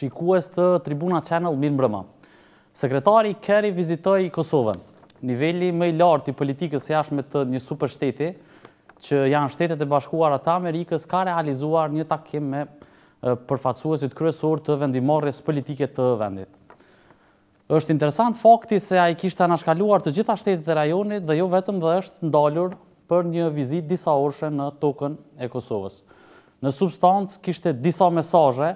shikues të Tribuna Channel Mirë Mbrëma. Sekretari Kerry vizitoj Kosovën. Nivelli më i lartë i politikës jashme të një super shteti, që janë shtetet e bashkuar atë Amerikës, ka realizuar një takim me përfacuesit kryesor të vendimorës politike të vendit. Êshtë interesant fakti se a i kishtë anashkaluar të gjitha shtetit e rajonit dhe jo vetëm dhe është ndalur për një vizit disa orshe në tokën e Kosovës. Në substancë kishte disa mesaje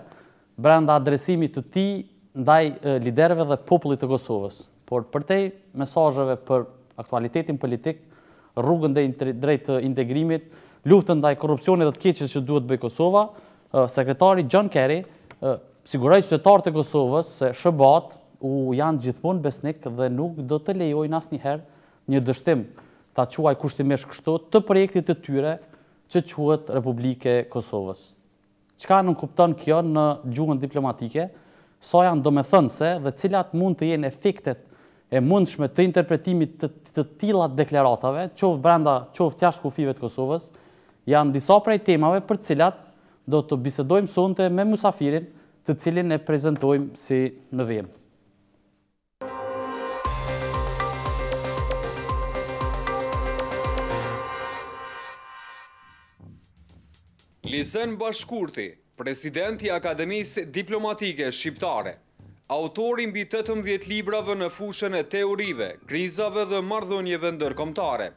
brenda adresimit të ti ndaj liderve dhe popullit të Kosovës. Por përtej, mesajëve për aktualitetin politik, rrugën dhe drejtë integrimit, luftën ndaj korupcionit dhe të keqës që duhet bëj Kosova, sekretari John Kerry siguroj qëtetarë të Kosovës se shëbat u janë gjithmonë besnik dhe nuk do të lejoj nas njëherë një dështim të quaj kushtimesh kështu të projektit të tyre që quat Republike Kosovës. Qka nuk kupton kjo në gjuhën diplomatike, so janë do me se dhe cilat mund të jenë efektet e mundshme të interpretimit të tila deklaratave, qovë brenda, qovë tjashtë kufive të Kosovës, janë disa prej temave për cilat do të bisedojmë sonte me musafirin të cilin e prezentojmë si në vijemë. Lisen Bashkurti, president i Akademisë Diplomatike Shqiptare. Autorin bi 18 librave në fushën e teorive, krizave dhe mardhonjeve ndërkomtare.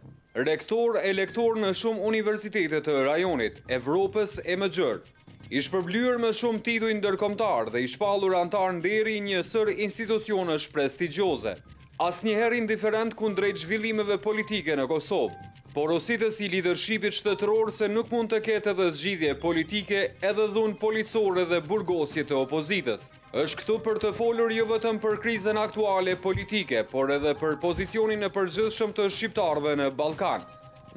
Rektor e lektor në shumë universitetet të rajonit, Evropës e më gjërë. Ishtë përblyrë më shumë tituj ndërkomtar dhe ishtë palur antar në deri njësër institucionës prestigjose asnjëherë indiferent kundrejt zhvillimeve politike në Kosovë. Porositës i lidershipit shtetëror se nuk mund të ketë edhe zgjidhje politike edhe dhunë policore dhe burgosje të opozitës. Êshtë këtu për të folur jo vetëm për krizën aktuale politike, por edhe për pozicionin e përgjithshëm të shqiptarve në Balkan,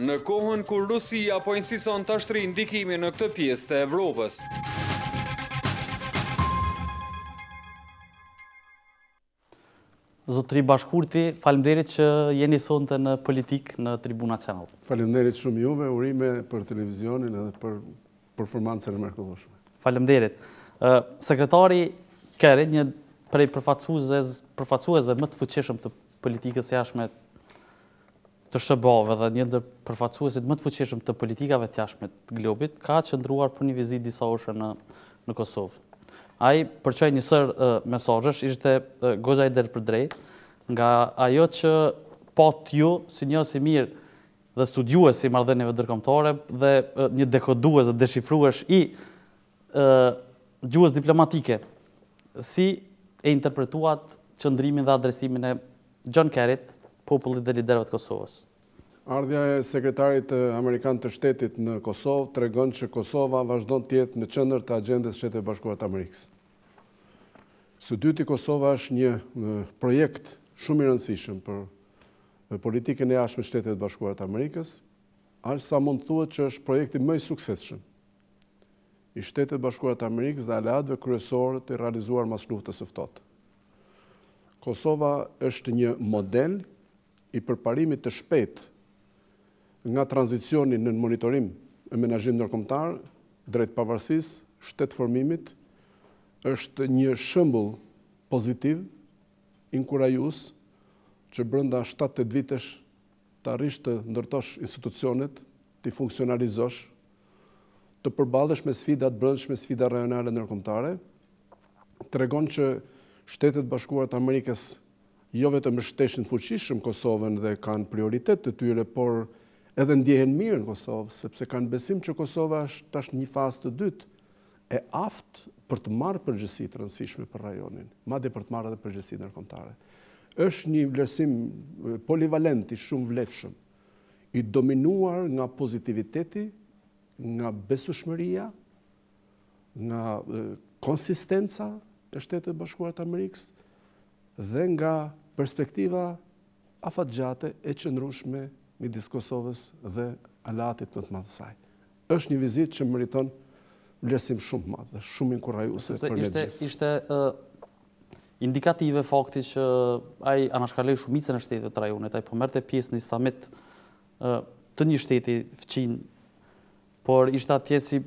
në kohën kur Rusia po insison të ashtri ndikimi në këtë pjesë të Evropës. Zotri Bashkurti, falimderit që jeni sonte në politik në Tribuna Channel. Falimderit shumë juve, urime për televizionin edhe për performancën e mërkullushme. Falimderit. Sekretari kërë një prej përfacuesve më të fuqeshëm të politikës jashme të shëbave dhe një ndër përfacuesit më të fuqeshëm të politikave të jashme të globit, ka qëndruar për një vizit disa oshë në Kosovë aji përqoj njësër mesazhesh, ishte goza i për drejt, nga ajo që pot ju, si një si mirë dhe studiuesi i mardhenjeve dërkomtore, dhe një dekodues dhe deshifruësh i gjuës diplomatike, si e interpretuat qëndrimin dhe adresimin e John Kerrit, popullit dhe liderëve të Kosovës. Ardhja e sekretarit Amerikan të shtetit në Kosovë të regon që Kosova vazhdo të tjetë në qëndër të agendës shtetit bashkuat Amerikës. Së dyti Kosova është një projekt shumë i rëndësishëm për politikën e ashme shtetit bashkuat Amerikës, alë sa mund të thua që është projekti mëj sukseshën i shtetit bashkuat Amerikës dhe ale adve kryesorë të realizuar mas luftës eftotë. Kosova është një model i përparimit të shpetë nga tranzicioni në monitorim e menajim nërkomtar, drejt pavarësis, shtetë formimit, është një shëmbull pozitiv, inkurajus, që brënda 7-8 vitesh të arrisht të ndërtosh institucionet, të i funksionalizosh, të përbadesh me sfidat brëndsh me sfidat rajonale nërkomtare, të regon që shtetet bashkuarët Amerikës jo vetë më shteshtë fuqishëm Kosovën dhe kanë prioritet të tyre, por nështë, edhe ndjehen mirë në Kosovë, sepse kanë besim që Kosova është tash një fasë të dytë e aftë për të marrë përgjësi të rëndësishme për rajonin, madje për të marrë edhe përgjësi ndërkombëtare. Është një vlerësim polivalent i shumë vlefshëm, i dominuar nga pozitiviteti, nga besueshmëria, nga konsistenca e shtetët Bashkuar të Amerikës dhe nga perspektiva afatgjate e qëndrueshme mi disë Kosovës dhe alatit në të madhësaj. Êshtë një vizit që më rriton lesim shumë madhë, shumë inkurajuse për një gjithë. Ishte indikative fakti që aj anashkalej shumicën e shtetët rajonet, aj përmerët po e pjesë në istamit të një shtetit fëqin, por ishte atje si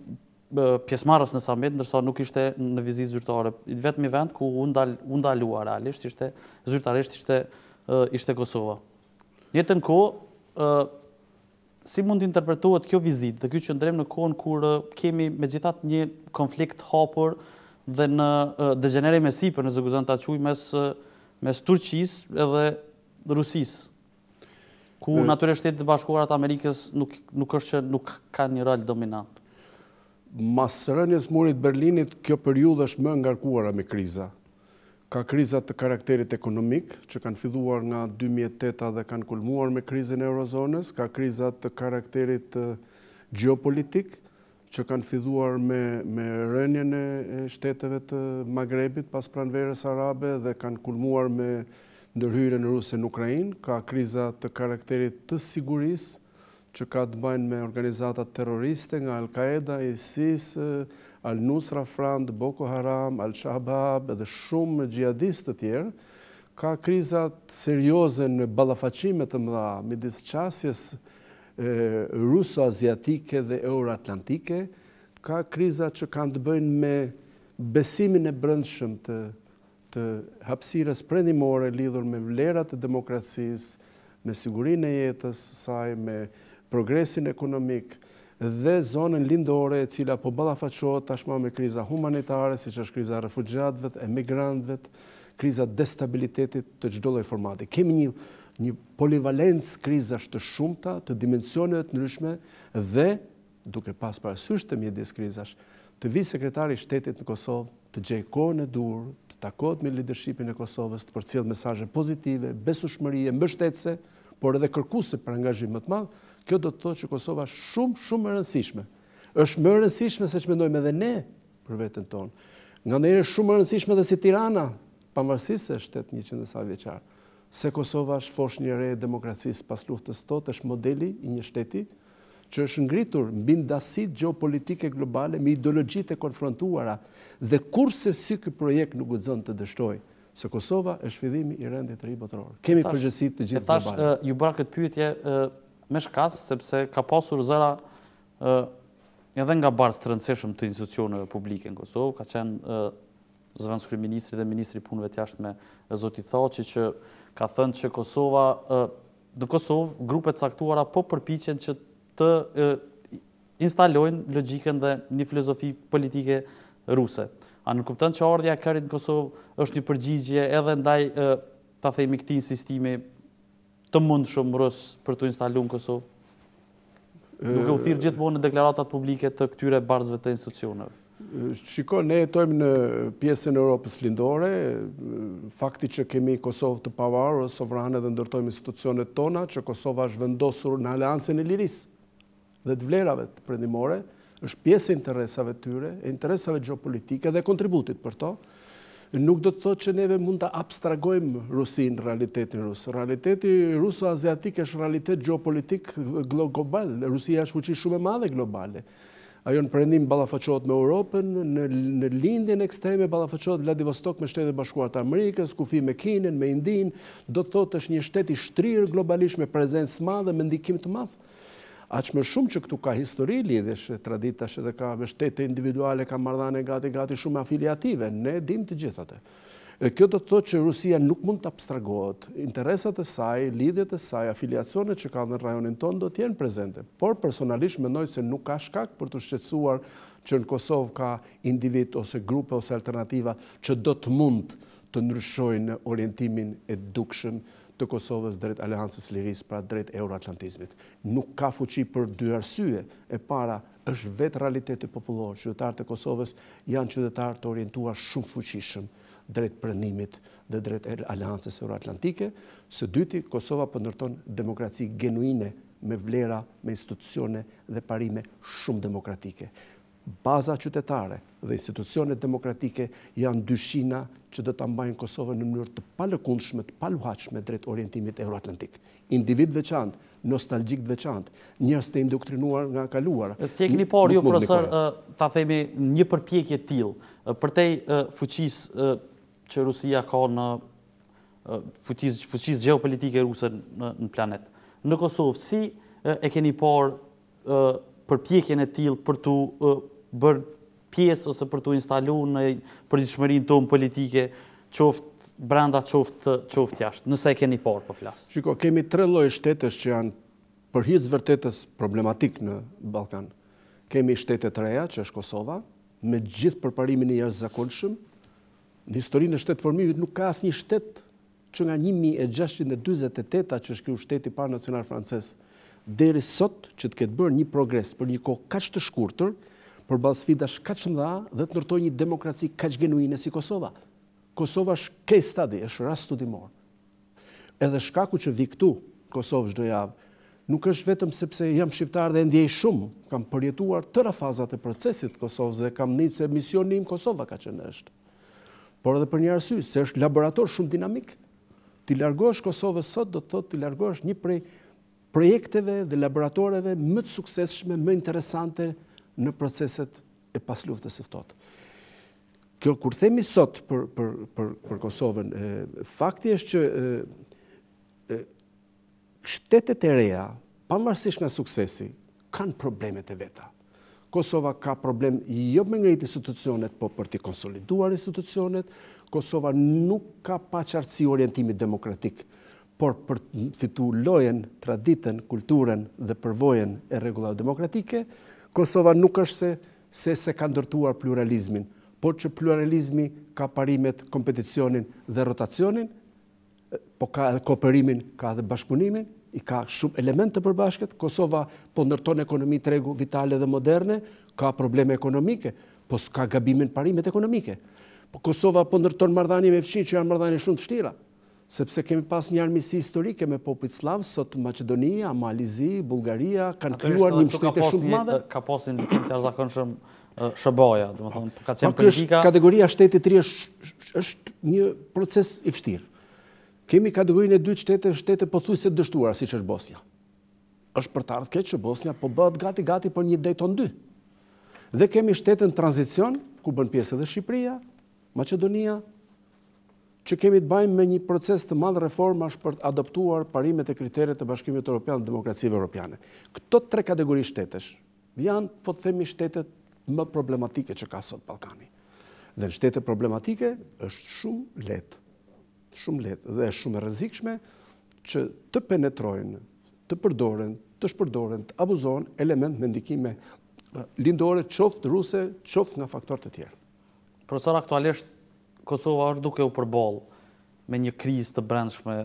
pjesëmarës në samit, nërsa nuk ishte në vizit zyrtare. Vetë mi vend ku undalua realisht, zyrtaresht ishte Kosova. Njëtën kohë, si mund të interpretohet kjo vizit dhe kjo që ndrem në kohën kur kemi me gjithat një konflikt hapur dhe në degenere me si për në zëguzan të aquj mes, mes Turqis edhe Rusis, ku e... natyre shtetit të bashkuarat Amerikës nuk, nuk është që nuk ka një rol dominant? Masë rënjës murit Berlinit, kjo periud është më ngarkuara me kriza ka krizat të karakterit ekonomik, që kanë filluar nga 2008 dhe kanë kulmuar me krizin e Eurozonës, ka krizat të karakterit geopolitik, që kanë filluar me, me rënjën e shteteve të Magrebit pas pranverës arabe dhe kanë kulmuar me ndërhyre në Rusë në Ukrajin, ka krizat të karakterit të sigurisë, që ka të bajnë me organizatat terroriste nga Al-Qaeda, ISIS, Al-Nusra Front, Boko Haram, Al-Shabab dhe shumë gjihadistë të tjerë, ka krizat serioze në balafacimet të mëdha midis qasjes ruso-aziatike dhe euro-atlantike, ka krizat që kanë të bëjnë me besimin e brëndshëm të, të hapsires prendimore lidhur me vlerat e demokracisë, me sigurin e jetës, saj, me progresin ekonomikë, dhe zonën lindore e cila po balafaqot tashma me kriza humanitare, si që është kriza refugjatëve, emigrantëve, kriza destabilitetit të gjdolloj formati. Kemi një, një polivalencë krizash të shumëta, të dimensionet nëryshme, dhe, duke pas parasysht të mjedis krizash, të vi sekretari shtetit në Kosovë të gjejkojnë e durë, të takot me lidershipin e Kosovës, të përcjellë mesaje pozitive, besushmërije, mbështetse, por edhe kërkuse për angazhim më të madhë, kjo do të thotë që Kosova është shumë shumë e rëndësishme. Është më e rëndësishme se ç'mendojmë edhe ne për veten tonë. Nga ndërë është shumë e rëndësishme dhe si Tirana, pavarësisht se shtet 100 sa vjeçar, se Kosova është fosh një re demokracisë pas luftës së tot, është modeli i një shteti që është ngritur mbi ndasit gjeopolitike globale me ideologjitë e konfrontuara dhe kurse si ky projekt nuk guxon të dështojë se Kosova është fillimi i rendit të ri botëror. Kemi përgjegjësi të gjithë globale. Tash ju bëra këtë pyetje me sepse ka pasur zëra edhe nga barës të rëndësishëm të institucionëve publike në Kosovë, ka qenë zëvënskri ministri dhe ministri punëve të jashtë me Zotit Thaci, që ka thënë që Kosova, në Kosovë, grupet saktuara po përpichen që të instalojnë logiken dhe një filozofi politike ruse. A në kuptën që ardhja kërit në Kosovë është një përgjigje edhe ndaj, ta thejmë i këti insistimi të mund shumë shumërës për të instalu në Kosovë? Nuk e u thirë gjithmonë në deklaratat publike të këtyre barzve të institucionëve? Shiko, ne jetojmë në pjesën Europës lindore, fakti që kemi Kosovë të pavarë, sovranë dhe ndërtojmë institucionet tona, që Kosovë është vendosur në aleancën e lirisë dhe të vlerave të prendimore, është pjesë interesave tyre, interesave geopolitike dhe kontributit për to, nuk do të thotë që neve mund të abstragojmë Rusin realitetin rusë. Realiteti ruso-aziatik është realitet geopolitik global. Rusia është fuqi shumë e madhe globale. Ajo në përëndim balafëqot me Europën, në lindjen ekstreme, balafëqot Vladivostok me shtetet bashkuartë Amerikës, kufi me Kinën, me Indinë, do të thotë është një shteti shtrirë globalisht me prezencë madhe, me ndikim të madhë aqë më shumë që këtu ka histori lidhësh, traditash edhe ka vështete individuale, ka mardhane gati-gati shumë afiliative, ne dim të gjithate. Kjo të të që Rusia nuk mund të abstragohet, interesat e saj, lidhjet e saj, afiliacionet që ka në rajonin tonë do t'jenë prezente, por personalisht mendoj se nuk ka shkak për të shqetsuar që në Kosovë ka individ ose grupe ose alternativa që do të mund të ndryshojnë orientimin e dukshëm të Kosovës drejt Alehansës Liris, pra drejt Euroatlantizmit. Nuk ka fuqi për dy arsye, e para është vetë realitetit popullor. qytetarët e Kosovës janë qytetarë të orientua shumë fuqishëm drejt përëndimit dhe drejt Alehansës Euroatlantike. Së dyti, Kosova përndërton demokraci genuine me vlera, me institucione dhe parime shumë demokratike baza qytetare dhe institucionet demokratike janë dyshina që dhe të mbajnë Kosovën në mënyrë të palëkundshme, të paluhaqme drejt orientimit euroatlantik. Individ veçant, nostalgjik veçant, njërës të indoktrinuar nga kaluar. Së e këni por, ju profesor, ta themi një përpjekje tilë, përtej fuqis që Rusia ka në fuqis geopolitike ruse në planet. Në Kosovë, si e keni por përpjekjen e tilë për të bërë pjesë ose për të instalu në përgjithmërinë tonë politike, qoftë branda qoftë qoftë jashtë, nëse e keni parë për po flasë. Shiko, kemi tre lojë shtetës që janë përhizë vërtetës problematik në Balkan. Kemi shtete të reja, që është Kosova, me gjithë përparimin e jashtë zakonëshëm, në historinë e shtetë formivit nuk ka asë një shtetë që nga 1628-a që është kjo shteti parë nacional francesë, deri sot që të ketë bërë një progres për një kohë kaqë të shkurëtër, për balë sfida është kaqë nda dhe të nërtoj një demokraci kaqë genuine si Kosova. Kosova është kej stadi, është rast të dimor. Edhe shkaku që viktu Kosovë është javë, nuk është vetëm sepse jam shqiptar dhe ndjej shumë, kam përjetuar tëra fazat e procesit Kosovës dhe kam një se misionim Kosova ka që është. Por edhe për një arsy, se është laborator shumë dinamik, të largosh Kosovës sot do të thot të largosh një prej projekteve dhe laboratoreve më të sukseshme, më interesante në proceset e pas luftës eftotë. Kjo kur themi sot për Kosovën, fakti është që shtetet e reja, pa nga suksesi, kanë problemet e veta. Kosova ka problem jo me ngrit institucionet, po për të konsoliduar institucionet. Kosova nuk ka pa qartësi orientimit demokratik, por për të fitu lojen, traditen, kulturen dhe përvojen e regullat demokratike, Kosova nuk është se se se ka ndërtuar pluralizmin, po që pluralizmi ka parimet, kompeticionin dhe rotacionin, po ka edhe kooperimin, ka edhe bashkëpunimin, i ka shumë elemente të përbashket. Kosova po ndërton ekonomi tregu vitale dhe moderne, ka probleme ekonomike, po s'ka gabimin parimet ekonomike. Po Kosova po ndërton mardhani me fëqin që janë mardhani shumë të shtira sepse kemi pas një armisi historike me popit slav, sot Macedonia, Malizi, Bulgaria, kanë kryuar një mështetë e shumë madhe. Ka pos një të arzakon shumë shëboja, dhe më thonë, po ka qenë politika... kategoria shtetit të rrë është një proces i fështirë. Kemi kategorinë e dy qëtete shtetet për thuj se dështuar, si që është Bosnia. është për të ardhë keqë, Bosnia, po bëhet gati-gati për një dejton dy. Dhe kemi shtetën tranzicion, ku bën pjesë edhe Shqipëria, Macedonia, që kemi të bajmë me një proces të madhë reformash për të adoptuar parimet e kriteret të bashkimit Europian dhe demokracive Europiane. Këto tre kategori shtetesh janë, po të themi, shtetet më problematike që ka sot Balkani. Dhe në shtetet problematike është shumë letë, shumë letë dhe shumë rëzikshme që të penetrojnë, të përdoren, të shpërdoren, të abuzon element me ndikime lindore qoftë ruse, qoftë nga faktorët të tjerë. Profesor, aktualisht Kosova është duke u përbol me një kriz të brendshme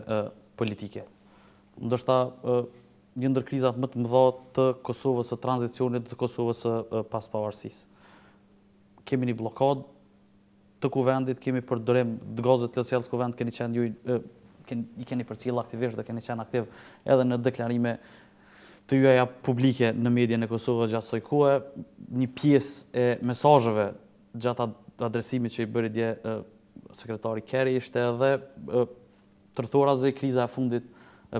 politike. Ndështa një ndër krizat më të mëdha të Kosovës së tranzicionit të Kosovës së pas pavarësisë. Kemi një blokad të kuvendit, kemi përdorim të gozët të cilës kuvend, keni qenë ju, i keni për cilë aktivisht dhe keni qenë aktiv edhe në deklarime të juaja publike në medjen e Kosovës gjatë sojkue, një pies e mesajëve gjatë atë adresimit që i bëri dje sekretari Kerry ishte edhe tërthora zë i kriza e fundit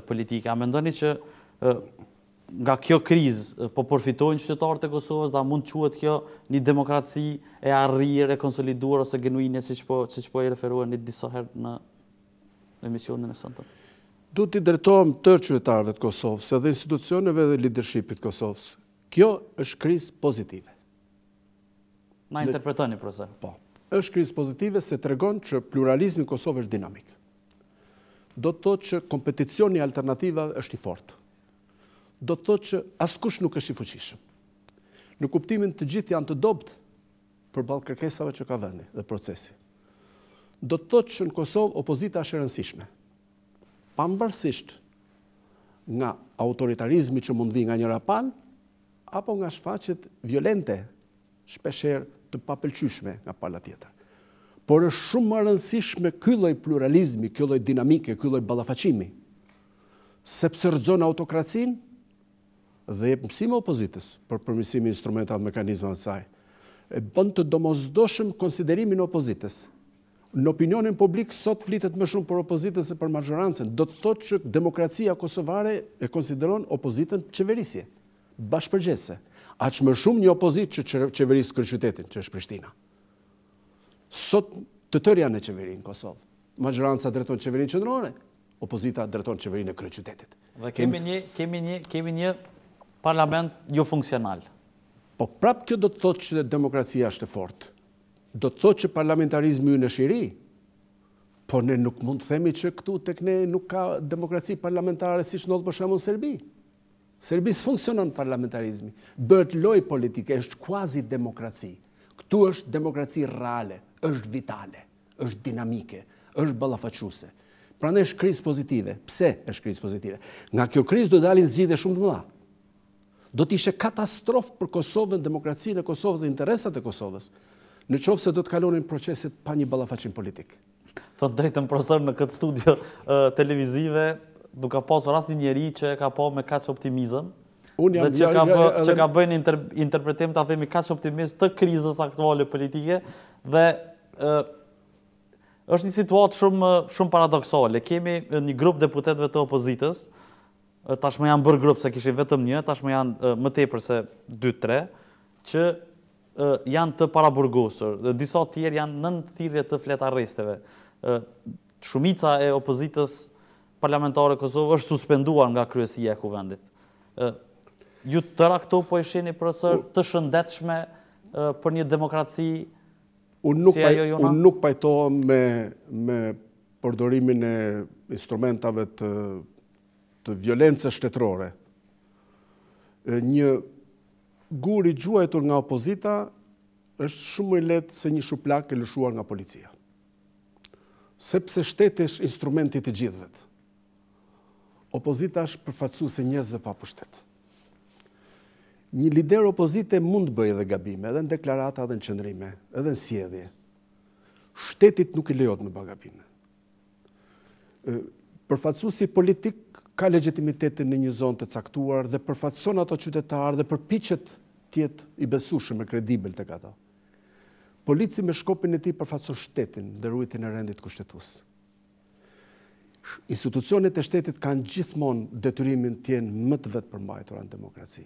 politike. A me ndoni që nga kjo kriz po përfitojnë qytetarët e Kosovës, da mund quhet kjo një demokraci e arrirë, e konsoliduar ose genuinje, si që po, po e referuar një disa herë në emisionin e sëndër? Du t'i dretohëm të qytetarëve të Kosovës edhe institucioneve dhe leadershipit Kosovës. Kjo është kriz pozitive. Ma interpretoni, përse. Po, është krizë pozitive se të regon që pluralizmi Kosovë është dinamik. Do të thotë që kompeticioni alternativa është i fortë. Do të thotë që askush nuk është i fuqishëm. Në kuptimin të gjithë janë të dobtë për balë kërkesave që ka vendi dhe procesi. Do të thotë që në Kosovë opozita është e rëndësishme. Pambërësisht nga autoritarizmi që mund vi nga njëra palë, apo nga shfaqet violente, shpesher, të papelqyshme nga pala tjetër. Por është shumë më rëndësishme kylloj pluralizmi, kylloj dinamike, kylloj balafacimi, sepse rëzona autokracin dhe e pëmsime opozitës për përmisimi instrumentat mekanizmën të saj, e bënd të domozdoshëm konsiderimin opozitës. Në opinionin publik, sot flitet më shumë për opozitës e për majorancën, do të thot që demokracia kosovare e konsideron opozitën qeverisje, bashkëpërgjese aqë më shumë një opozit që qeverisë kërë qytetin, që është Prishtina. Sot të tërja në qeverinë Kosovë, maqëranca dreton qeverinë qëndrore, opozita dreton qeverinë e kërë qytetit. Dhe kemi një, kemi një, kemi një parlament jo funksional. Po prapë kjo do të thotë që demokracia është e fortë. Do të thotë që parlamentarizmi ju në shiri, por ne nuk mund të themi që këtu të këne nuk ka demokraci parlamentare si që nëllë për në Serbi. Serbis funksionon parlamentarizmi, bët loj politike, është kuazi demokraci. Këtu është demokraci reale, është vitale, është dinamike, është balafaquse. Pra në është krizë pozitive. Pse është krizë pozitive? Nga kjo krizë do dalin zgjide shumë të mëla. Do të ishe katastrofë për Kosovën, demokraci në Kosovës dhe interesat e Kosovës, në qovë se do të kalonin proceset pa një balafacin politikë. Thotë drejtën profesor në këtë studio eh, televizive, duka ka pas rast një njeri që ka pa me kaç optimizëm. dhe që ka bëjnë që ka bën interpretim ta themi kaç optimist të krizës aktuale politike dhe ë është një situatë shumë shumë paradoksale. Kemi një grup deputetëve të opozitës, tashmë janë bërë grup se kishin vetëm një, tashmë janë më tepër se 2-3 që janë të paraburgosur. Dhe disa të tjerë janë nën thirrje të fletarresteve. ë Shumica e opozitës parlamentare Kosovë është suspenduar nga kryesia e kuvendit. Ju të rakto po e sheni profesor të shëndetshme për një demokraci unë nuk si ajo jona? Unë nuk pajtohem me, me përdorimin e instrumentave të, të violence shtetërore. Një gur i gjuajtur nga opozita është shumë i letë se një shuplak e lëshuar nga policia. Sepse shtetë instrumentit të gjithëve opozita është përfacu se njëzve pa pushtet. Një lider opozite mund të bëjë dhe gabime, edhe në deklarata, edhe në qëndrime, edhe në sjedhje. Shtetit nuk i lejot në bëgabime. Përfacu si politik ka legitimitetin në një zonë të caktuar dhe përfacu në ato qytetarë dhe përpichet tjetë i besushëm me kredibel të kato. Polici me shkopin e ti përfacu shtetin dhe rujtin e rendit kushtetusë institucionet e shtetit kanë gjithmonë detyrimin të jenë më të vetë përmbajtur në demokraci.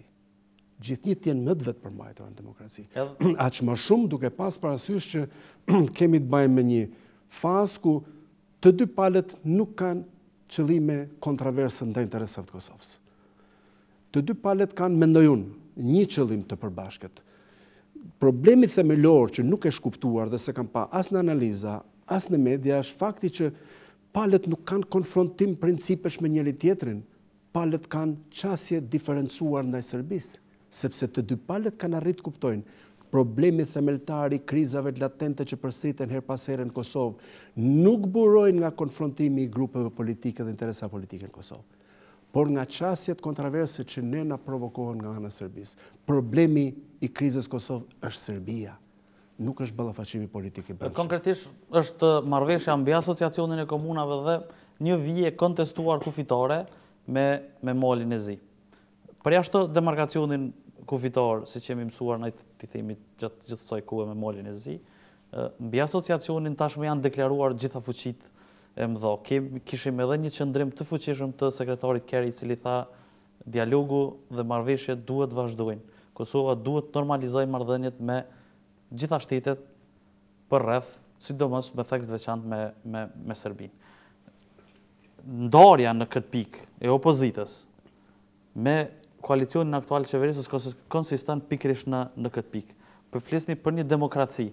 Gjithnjë të më të vetë përmbajtur në demokraci. që më shumë duke pas parasysh që kemi të bëjmë me një fazë ku të dy palët nuk kanë qëllime kontraversën ndaj interesave të Kosovës. Të dy palët kanë mendojun një qëllim të përbashkët. Problemi themelor që nuk e shkuptuar dhe se kam pa as në analiza, as në media, është fakti që palët nuk kanë konfrontim principesh me njëri tjetrin, palët kanë qasje diferencuar ndaj sërbis, sepse të dy palët kanë arrit kuptojnë problemi themeltari, krizave të latente që përsiten her pasere në Kosovë, nuk burojnë nga konfrontimi i grupeve politike dhe interesa politike në Kosovë, por nga qasjet kontraverse që ne na provokohen nga nga nga sërbis. Problemi i krizës Kosovë është Serbia nuk është balafaqimi politik i bërshë. Konkretisht është marveshja mbi asociacionin e komunave dhe një vje kontestuar kufitore me molin e zi. Përja është demarkacionin kufitor, si që jemi mësuar në të thimi gjithësoj kuve me molin e zi, mbi asociacionin tashme janë deklaruar gjitha fuqit e mdo. Kishim edhe një qëndrim të fuqishëm të sekretarit Keri, cili tha dialogu dhe marveshje duhet vazhdojnë. Kosova duhet normalizoj mardhenjet me gjitha shtetet për rreth, sidomos me theks veçantë me, me, me Serbin. Ndarja në këtë pik e opozitës me koalicionin aktual qeverisës konsistent pikrish në, në këtë pik. Për flisni për një demokraci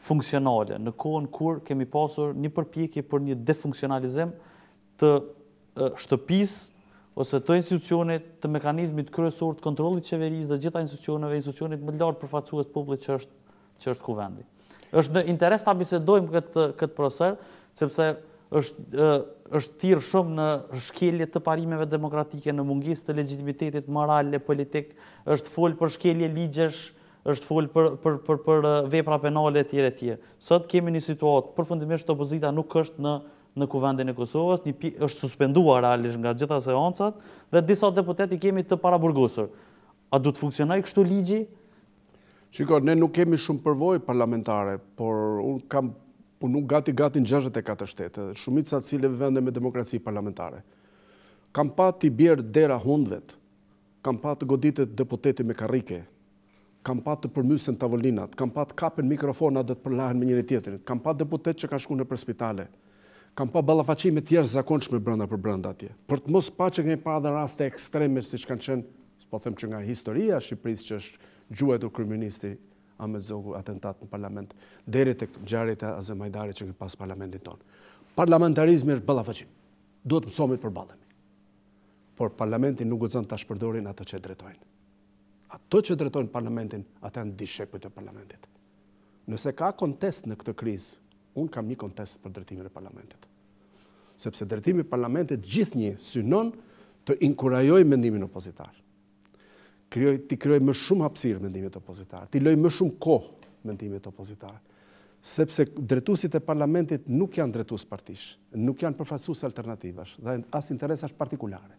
funksionale, në kohën kur kemi pasur një përpjekje për një defunksionalizëm të shtëpis ose të institucionit të mekanizmit kryesor të kontrollit të qeverisë dhe gjitha institucioneve, institucionit më të lartë përfaqësues popullit që është që është kuvendi. është në interes të abisedojmë këtë, këtë profesor, sepse është, është tirë shumë në shkelje të parimeve demokratike, në mungis të legitimitetit moral e politik, është full për shkelje ligjesh, është full për, për, për, për vepra penale e tjere tjere. Sot kemi një situatë, përfundimisht të opozita nuk është në në kuvendin e Kosovës, një është suspendua realisht nga gjitha seancat, dhe disa deputet i kemi të paraburgosur. A du të funksionaj kështu ligji? Shiko, ne nuk kemi shumë përvoj parlamentare, por unë kam punu gati-gati në 64 shtete, shumit sa cilëve vende me demokraci parlamentare. Kam pa të i bjerë dera hundvet, kam pa të goditet deputeti me karike, kam pa të përmysen tavolinat, kam pa të kapen mikrofonat dhe të përlahen me njëri tjetërin, kam pa deputet që ka shku në për spitale, kam pa balafacime tjerë zakonçme brënda për brënda tje. Për të mos pa që kemi pa dhe raste ekstreme, si që kanë qenë, s'po them që nga historia, Shqipëris që është gjuhet u kërministi Ahmed Zogu atentat në parlament, deri të gjarit e azemajdari që në pas parlamentin tonë. Parlamentarizmi është balafëqim, duhet mësomit për balemi. Por parlamentin nuk gëzën të ashpërdorin atë që dretojnë. Ato që dretojnë parlamentin, atë janë dishepët e parlamentit. Nëse ka kontest në këtë kriz, unë kam një kontest për dretimin e parlamentit. Sepse dretimi parlamentit gjithë një synon të inkurajoj mendimin opozitarë ti kryoj më shumë hapsirë mendimit opozitarë, ti loj më shumë kohë mendimit opozitarë, sepse dretusit e parlamentit nuk janë dretus partish, nuk janë përfatsus alternativash, dhe asë interesash partikulare.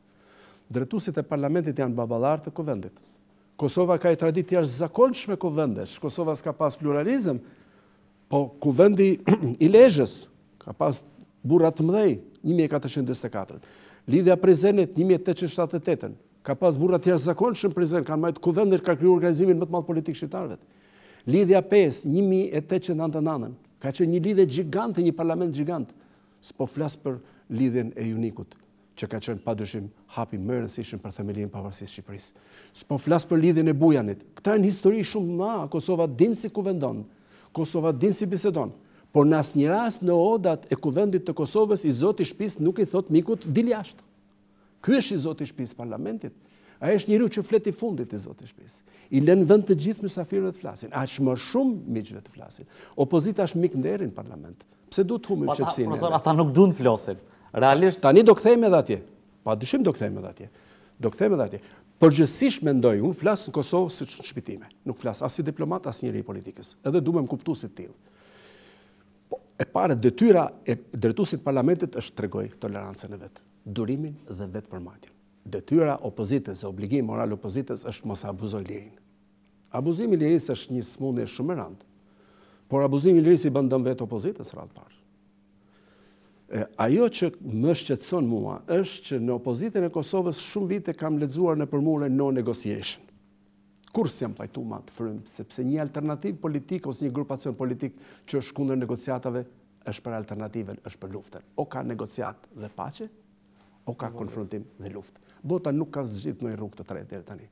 Dretusit e parlamentit janë babalarë të kovendit. Kosova ka i tradit të jashtë me kovendesh, Kosova s'ka pas pluralizm, po kovendi i lejës, ka pas burat mdhej, 1424. Lidhja prezenit 1878-ën, ka pas burrat të jashtë zakonë prezent, ka majtë kuvendër ka kryur organizimin më të madhë politikë shqiptarëve. Lidhja 5, 1899, ka që një lidhe gjigantë një parlament gjigantë, s'po flasë për lidhjen e unikut, që ka qënë pa dëshim hapi më rënsishën për themelijin pavarësisë Shqipërisë. S'po flasë për lidhjen e bujanit. Këta e në histori shumë ma, Kosova din si kuvendon, Kosova din si bisedon, por në asë një ras në odat e kuvendit të Kosovës, i zoti shpis nuk i thot mikut dili Ky është i Zotit shtëpis parlamentit. A është njeriu që flet i fundit i Zotit shtëpis. I lën vend të gjithë mysafirëve të flasin. Aq më shumë miqve të flasin. Opozita është mik nderi në parlament. Pse duhet humbim qetësinë? Ata, po ata nuk duan të flasin. Realisht tani do kthehemi edhe atje. Pa dyshim do kthehemi edhe atje. Do kthehemi edhe atje. Përgjithsisht mendoj unë flas në Kosovë si shpitime. Nuk flas as si diplomat as si i politikës. Edhe duhem kuptuesit tillë e pare, detyra e dretusit parlamentit është të regoj tolerancën e vetë, durimin dhe vetë për Detyra opozites e obligim moral opozites është mos abuzoj lirin. Abuzimi liris është një smunë e shumë randë, por abuzimi liris i bëndëm vetë opozites rratë parë. Ajo që më shqetson mua është që në opozitën e Kosovës shumë vite kam ledzuar në përmure no negotiation kur jam pajtu ma të frymë, sepse një alternativë politikë ose një grupacion politikë që është kundër negociatave, është për alternativën, është për luftën. O ka negociat dhe pace, o ka konfrontim dhe luftë. Bota nuk ka zgjidhë në i rrugë të tre dhe tani.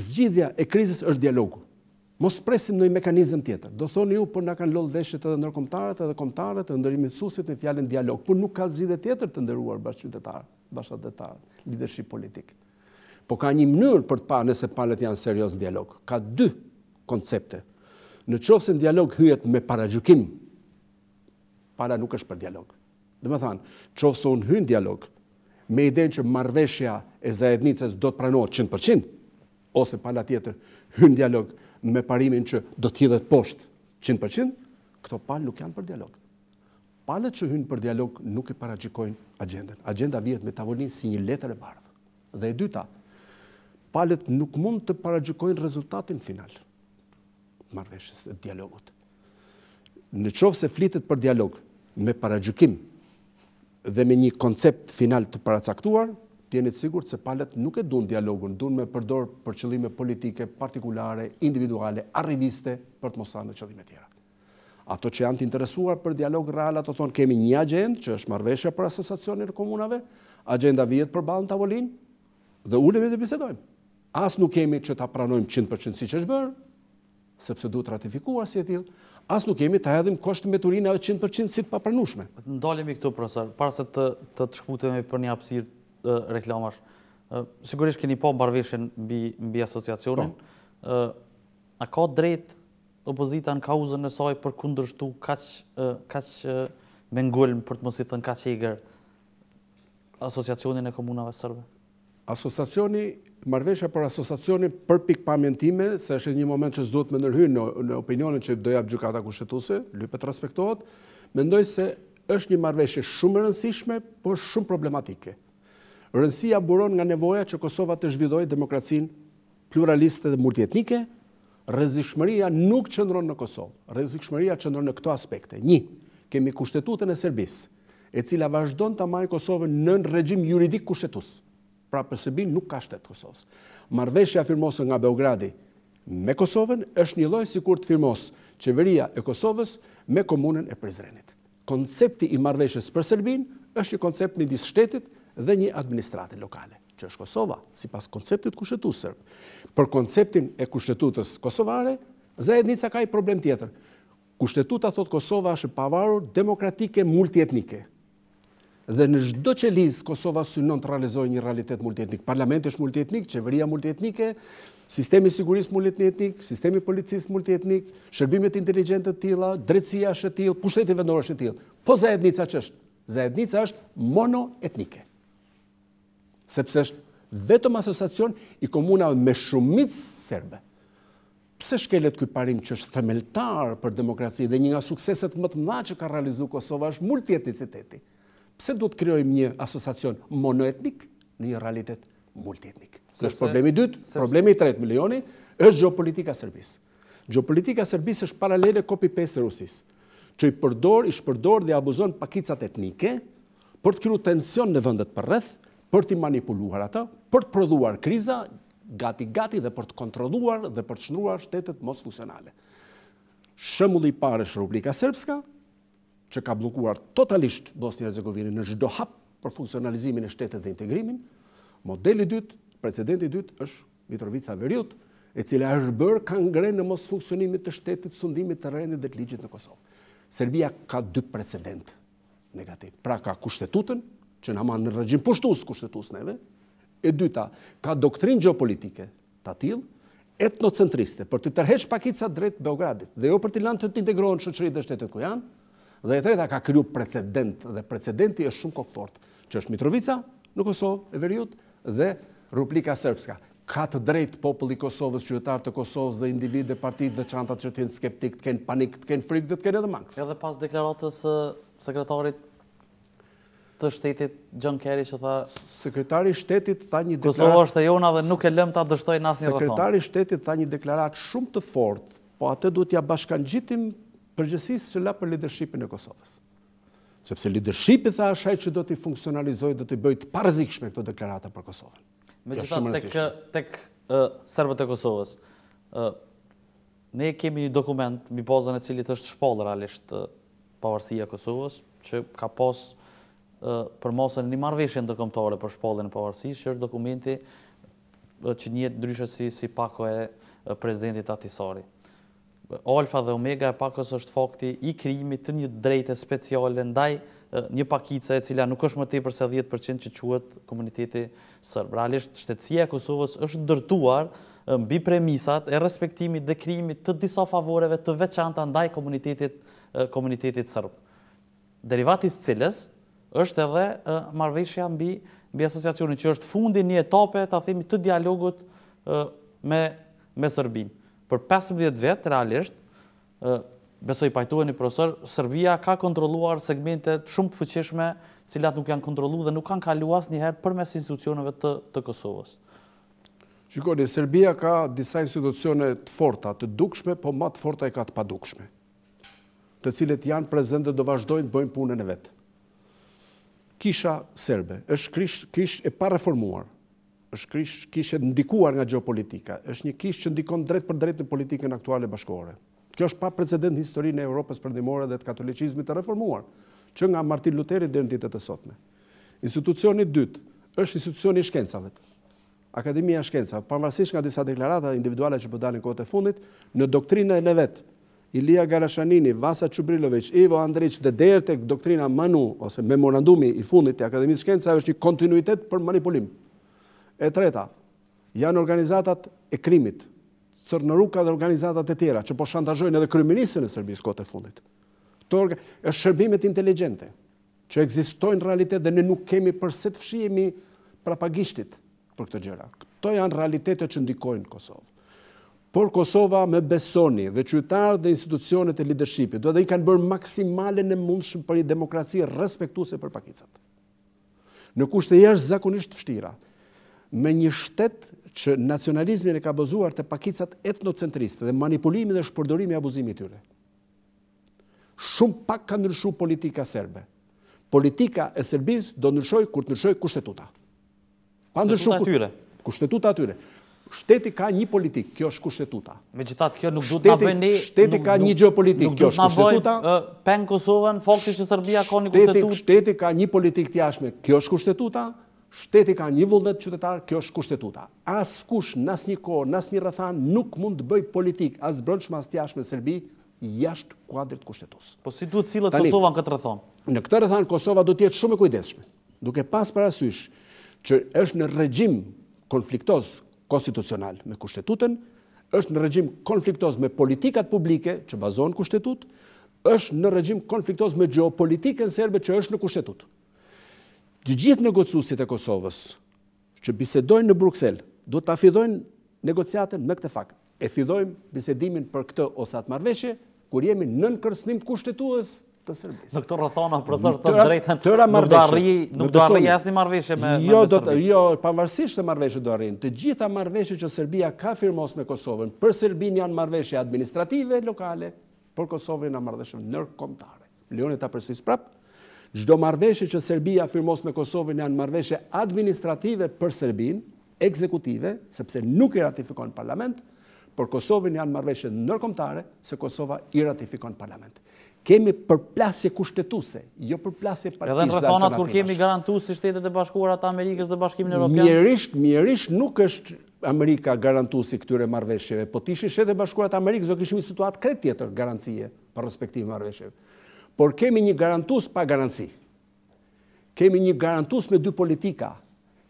Zgjidhja e krizës është dialogu. Mos presim në i mekanizm tjetër. Do thoni ju, për po nga kanë lollë veshët edhe nërkomtarët edhe komtarët edhe ndërimin susit në fjallin dialog, për nuk ka zgjidhe tjetër të ndëruar bashkët dhe tarë, leadership Po ka një mënyrë për të parë nëse palët janë serios në dialog. Ka dy koncepte. Në qofë se në dialog hyet me paragjukim, para nuk është për dialog. Dhe më thanë, qofë se unë hynë dialog, me idejnë që marveshja e zajednicës do të pranohet 100%, ose pala tjetër hynë dialog me parimin që do t'hidhet poshtë 100%, këto palë nuk janë për dialog. Palët që hynë për dialog nuk e paragjikojnë agendën. Agenda vjet me tavolinë si një letër e bardhë. Dhe e dyta, palët nuk mund të paragjykojnë rezultatin final të marveshës e dialogut. Në qovë se flitet për dialog me paragjykim dhe me një koncept final të paracaktuar, tjenit sigur të se palët nuk e dun dialogun, dun me përdor për qëllime politike, partikulare, individuale, arriviste për të mosanë dhe qëllime tjera. Ato që janë të interesuar për dialog real, ato thonë kemi një agendë, që është marveshja për asosacionin e komunave, agenda vjetë për balën të avolinë, dhe ulemi dhe bisedojmë as nuk kemi që ta pranojmë 100% si që është bërë, sepse du të ratifikuar si e tillë, as nuk kemi të hedhim koshtë me turinë e 100% si të papranueshme. pranushme. Po në këtu, profesor, para se të të shkëputëm për një apsir reklamash, sigurisht keni po më mbi mbi asociacionin, po. a ka drejt opozita në kauzën e saj për kundërshtu ka që me ngullëm për të mësitën ka që i gërë asociacionin e komunave sërbe? asosacioni, marveshja për asosacioni për pikë pamjen se është një moment që s'duhet me nërhyrë në, në opinionin që do gjukata kushtetuse, lupet respektohet, mendoj se është një marveshe shumë rëndësishme, por shumë problematike. Rëndësia buron nga nevoja që Kosova të zhvidoj demokracin pluraliste dhe multietnike, rëzikshmëria nuk qëndron në Kosovë, rëzikshmëria qëndron në këto aspekte. Një, kemi kushtetutën e Serbisë, e cila vazhdon të majë Kosovën në regjim juridik kushtetusë pra për Sëbin nuk ka shtetë Kosovës. Marveshja firmosën nga Beogradi me Kosovën është një lojë si kur të firmosë qeveria e Kosovës me komunën e Prizrenit. Koncepti i marveshjes për Serbin është një koncept një disë shtetit dhe një administrate lokale, që është Kosova, si pas konceptit kushtetu sërb. Për konceptin e kushtetutës kosovare, Zajednica ka i problem tjetër. Kushtetuta thotë Kosova është pavarur demokratike multietnike, dhe në shdo që lisë Kosova synon të realizoj një realitet multietnik. Parlament është multietnik, qeveria multietnike, sistemi siguris multietnik, sistemi policis multietnik, shërbimet inteligentet tila, drecia është tila, pushtetit vendore është tila. Po zajednica që është? Zajednica është monoetnike. Sepse është vetëm asosacion i komunave me shumic serbe. Pse shkelet këj parim që është themeltar për demokraci dhe një nga sukseset më të mla që ka realizu Kosova është multietniciteti pse duhet krijojmë një asociacion monoetnik në një realitet multietnik. Kjo është problemi i dytë, problemi i tretë milioni është gjeopolitika e Serbisë. Gjeopolitika e Serbisë është paralele copy paste e rusis, që i përdor, i shpërdor dhe abuzon pakicat etnike për të krijuar tension në vendet përreth, për të manipuluar ata, për të prodhuar kriza gati gati dhe për të kontrolluar dhe për të shndruar shtetet mos fusionale. Shembulli i parë është Republika Serbska, që ka blokuar totalisht Bosnia e Zegovini në zhdo hap për funksionalizimin e shtetet dhe integrimin, modeli dytë, precedenti dytë, është Mitrovica Veriut, e cila është bërë ka ngre në mos funksionimit të shtetit, sundimit të rejnë dhe të ligjit në Kosovë. Serbia ka dy precedent negativ. Pra ka kushtetutën, që nga në rëgjim pushtus kushtetus neve, e dyta, ka doktrin geopolitike të atil, etnocentriste, për të tërheq pakica drejt Beogradit, dhe jo për të lanë të të integrohen shëqëri dhe shtetet ku janë, dhe e treta ka kryu precedent, dhe precedenti është shumë kokëfort, që është Mitrovica në Kosovë e Veriut dhe ruplika Serbska. Ka të drejtë populli Kosovës, qytetarë të Kosovës dhe individ dhe partit dhe qantat që t'jenë skeptik, t'kenë panik, t'kenë frik dhe t'kenë edhe mangës. Edhe pas deklaratës sekretarit të shtetit John Kerry që tha sekretari i shtetit tha një deklaratë Kosova është e jona dhe nuk e lëm ta dështojnë asnjë Sekretari i shtetit tha një deklaratë shumë të fortë, po atë duhet t'ia bashkangjitim përgjësisë që la për lidershipin e Kosovës. Sepse lidershipin, tha, është që do t'i funksionalizoj, do t'i bëjt parëzikshme këto deklarata për Kosovën. Me që ta tek sërbët e Kosovës, ne kemi një dokument, mi pozën e cilit është shpallë realisht pavarësia Kosovës, që ka posë për mosën një marveshën të për shpallën e pavarësis, që është dokumenti që njëtë ndryshët si pako e prezidentit atisari. Alfa dhe Omega e Pakës është fakti i krimit të një drejte speciale ndaj një pakice e cila nuk është më të i përse 10% që quët komuniteti sërbë. Realisht, shtetësia e Kosovës është dërtuar mbi premisat e respektimit dhe krimit të disa favoreve të veçanta ndaj komunitetit sërbë. Derivatis cilës është edhe marveshja mbi asociacionin që është fundin një etape të dialogut me sërbinë për 15 vetë, realisht, beso i pajtuhe një profesor, Serbia ka kontroluar segmentet shumë të fëqishme cilat nuk janë kontrolu dhe nuk kanë kaluas njëherë për mes institucionove të Kosovës. Shikoni, Serbia ka disa institucione të forta, të dukshme, po matë forta e ka të padukshme, të cilet janë prezent dhe do vazhdojnë të bëjnë punën e vetë. Kisha Serbe, është kish e pareformuarë, është kishë ndikuar nga geopolitika, është një kishë që ndikon drejt për drejt në politikën aktuale bashkore. Kjo është pa precedent në historinë e Europës përndimore dhe të katolicizmit të reformuar, që nga Martin Lutheri dhe në ditet e sotme. Institucionit dytë është institucionit shkencave. Akademia shkencave, parmarsish nga disa deklarata individuale që pëdalin po kote fundit, në doktrina e në vetë, Ilija Garashanini, Vasa Qubrilovic, Ivo Andrić dhe doktrina Manu, ose memorandumi i fundit të Akademisë Shkenca, është një kontinuitet për manipulim. E treta, janë organizatat e krimit, sër në ruka dhe organizatat e tjera, që po shantazhojnë edhe kryminisën e Serbisë kote fundit. Këto orga, e shërbimet inteligente, që egzistojnë realitet dhe ne nuk kemi përse të fshihemi prapagishtit për këtë gjëra. Këto janë realitetet që ndikojnë Kosovë. Por Kosova me besoni dhe qytarë dhe institucionet e leadershipit, do edhe i kanë bërë maksimale në mundshëm për i demokracië respektuse për pakicat. Në kushte jeshtë zakonisht fështira, me një shtet që nacionalizmin e ka bëzuar të pakicat etnocentristë dhe manipulimi dhe shpërdorimi e abuzimi tyre. Shumë pak ka nërshu politika serbe. Politika e serbis do nërshoj kur të nërshoj kushtetuta. Pa nërshu kushtetuta atyre. Shteti ka një politik, kjo është kushtetuta. Me gjithat, kjo nuk duhet të bëjni. Shteti ka një geopolitik, kjo është kushtetuta. Pen Kosovën, fokti që Serbia ka një kushtetuta. Shteti ka një politik të kjo është kushtetuta shteti ka një vullnet qytetar, kjo është kushtetuta. As kush, nas një kohë, nas një rëthan, nuk mund të bëj politik, as brëndshme, as tjash me Serbi, jashtë kuadrit kushtetus. Po si duhet cilët Kosova në këtë rëthan? Në këtë rëthan, Kosova duhet jetë shumë e kujdeshme. Duke pas parasysh që është në regjim konfliktoz konstitucional me kushtetutën, është në regjim konfliktoz me politikat publike që bazohen kushtetut, është në regjim konfliktoz me gjeopolitikën serbe që është në kushtetutë të gjithë negociusit e Kosovës që bisedojnë në Bruxelles, do të afidojnë negociatën me këtë fakt. E fidojmë bisedimin për këtë ose atë marveshje, kur jemi nën kërsnim kushtetuës të Serbisë. Në këtë rëthona, profesor, të drejten, nuk do arri, nuk do arri jasni marveshje me Serbisë. Jo, do të, jo, pavarësisht të marveshje do arrinë. Të gjitha marveshje që Serbia ka firmos me Kosovën, për Serbin janë marveshje administrative, lokale, për Kosovën janë marveshje nërkomtare. Leone ta presis prapë, Zdo marveshe që Serbia firmos me Kosovën janë marveshe administrative për Serbin, ekzekutive, sepse nuk i ratifikon parlament, por Kosovën janë marveshe nërkomtare se Kosova i ratifikon parlament. Kemi përplasje kushtetuse, jo përplasje partijës dhe alternativës. Edhe në rëfanat kur kemi garantu si shtetet e bashkuarat Amerikës dhe bashkimin e Europian? Mjerisht, mjerisht nuk është Amerika garantu si këtyre marveshjeve, po tishtë i shtetet e bashkuarat Amerikës do këshmi situatë kretë tjetër garancije për respektive marveshjeve por kemi një garantus pa garanci. Kemi një garantus me dy politika.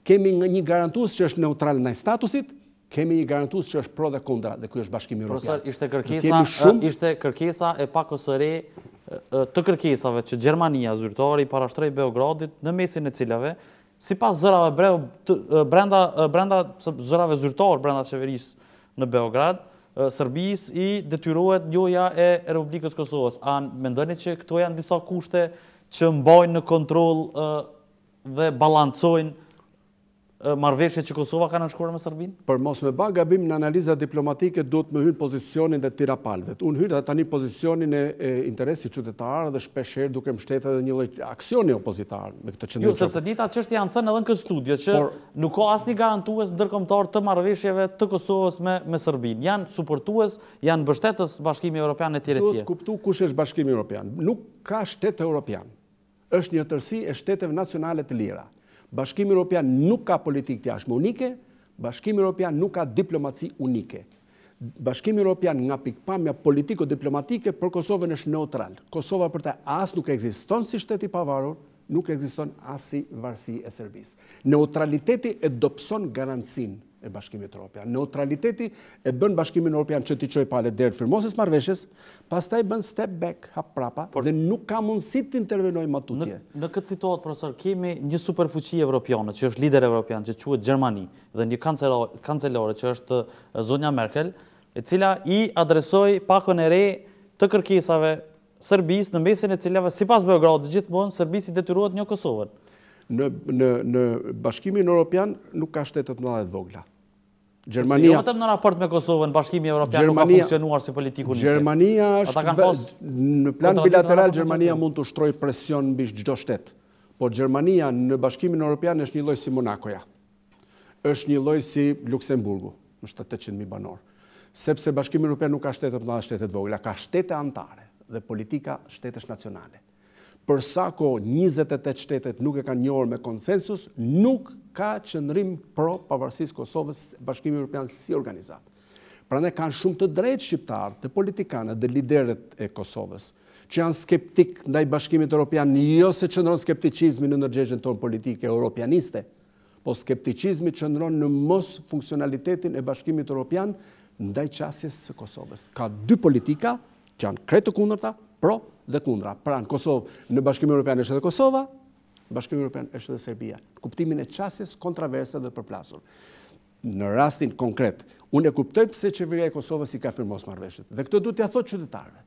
Kemi një garantus që është neutral në statusit, kemi një garantus që është pro dhe kundra, dhe kuj është bashkimi Europian. Profesor, ishte kërkesa, shumë... ishte kërkesa e pakosëre të kërkesave që Gjermania, zyrtori, parashtrej Beogradit, në mesin e cilave, si pas zërave brev, të, brenda, brenda zërave zyrtori, brenda qeverisë në Beograd, Sërbis i detyruhet njoja e Republikës Kosovës. A me ndërni që këto janë disa kushte që mbajnë në kontrol dhe balancojnë marveshje që Kosova ka nënshkurë me Sërbin? Për mos me ba, gabim në analiza diplomatike duhet me hynë pozicionin dhe tira palvet. Unë hynë dhe tani pozicionin e interesi qytetarë dhe shpesherë duke më shtetë edhe një lejtë aksioni opozitarë me këtë qëndërë. Jo, sepse dita që është janë thënë edhe në këtë studio, që nuk ka asni garantues ndërkomtar të marveshjeve të Kosovës me Sërbin. Janë supportues, janë bështetës bashkimi Europian e tjere tje. kush është bashkimi Nuk ka shtetë Europian është një tërsi e shteteve nacionalet të lira. Bashkimi Europian nuk ka politikë të jashme unike, Bashkimi Europian nuk ka diplomaci unike. Bashkimi Europian nga pikpamja politiko-diplomatike për Kosovën është neutral. Kosova për ta asë nuk eksiston si shteti pavarur, nuk eksiston asë si varsi e serbis. Neutraliteti e dopson garancinë e bashkimit Europian. Neutraliteti e bën bashkimin Europian që t'i qoj pale dherë firmosis marveshës, pas taj bën step back hap prapa dhe nuk ka mundësi t'intervenoj ma tutje. Në këtë citohet, profesor, kemi një superfuqi Europianë, që është lider evropian që quët Gjermani dhe një kancelore që është Zonja Merkel, e cila i adresoj pakën e re të kërkesave Serbis në mesin e cilave, si pas Beograd, gjithmonë, Serbis i detyruat një Kosovën në bashkimin Europian nuk ka shtetet në dhe dhogla. Gjermania... Jo në raport me Kosovë, në bashkimi Europian nuk ka funksionuar si politiku një. Gjermania është... Në plan bilateral, Gjermania mund të shtroj presion në bishë gjdo shtetë. Po Gjermania në bashkimin Europian është një loj si Monakoja. është një loj si Luxemburgu, në 700.000 banorë. Sepse bashkimin Europian nuk ka shtetet në dhe shtetet dhogla, ka shtete antare dhe politika shtetesh nacionale për ko 28 shtetet nuk e kanë njohër me konsensus, nuk ka qëndrim pro pavarësisë Kosovës Bashkimi Evropian si organizat. Pra ne kanë shumë të drejtë shqiptarë, të politikanë dhe liderët e Kosovës, që janë skeptik ndaj Bashkimit Evropian, jo se qëndron skepticizmi në nërgjegjën tonë politike europianiste, po skepticizmi qëndron në mos funksionalitetin e Bashkimit Evropian ndaj qasjes së Kosovës. Ka dy politika që janë kretë të kundërta, pro dhe kundra. Pra në Kosovë, në Bashkimin Europian është edhe Kosova, në bashkimi Europian është edhe Serbia. Kuptimin e qasjes kontraverse dhe përplasur. Në rastin konkret, unë e kuptoj pse qeveria e Kosovës i ka firmos marveshët. Dhe këtë du të thot qytetarëve.